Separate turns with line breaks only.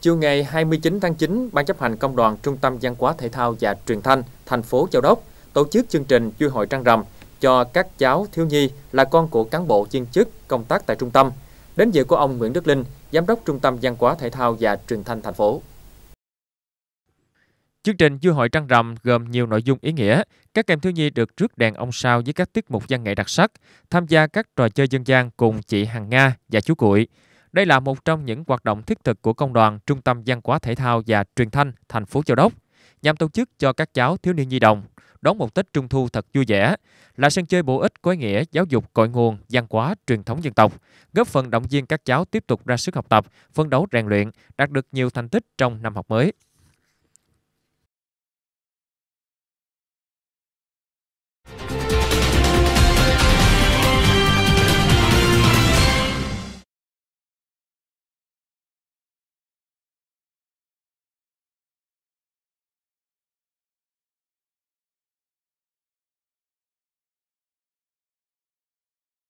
Chiều ngày 29 tháng 9, Ban chấp hành Công đoàn Trung tâm Văn hóa Thể thao và Truyền thanh thành phố Châu Đốc tổ chức chương trình vui hội trăng rằm cho các cháu thiếu nhi là con của cán bộ viên chức công tác tại trung tâm. Đến dự của ông Nguyễn Đức Linh, Giám đốc Trung tâm Văn hóa Thể thao và Truyền thanh thành phố. Chương trình vui hội trăng rằm gồm nhiều nội dung ý nghĩa. Các em thiếu nhi được rước đèn ông sao với các tiết mục văn nghệ đặc sắc, tham gia các trò chơi dân gian cùng chị Hằng Nga và chú Cụi. Đây là một trong những hoạt động thiết thực của Công đoàn Trung tâm Văn hóa Thể thao và Truyền thanh thành phố Châu Đốc nhằm tổ chức cho các cháu thiếu niên nhi đồng đón một Tết Trung thu thật vui vẻ, là sân chơi bổ ích có ý nghĩa giáo dục cội nguồn văn hóa truyền thống dân tộc, góp phần động viên các cháu tiếp tục ra sức học tập, phân đấu rèn luyện, đạt được nhiều thành tích trong năm học mới.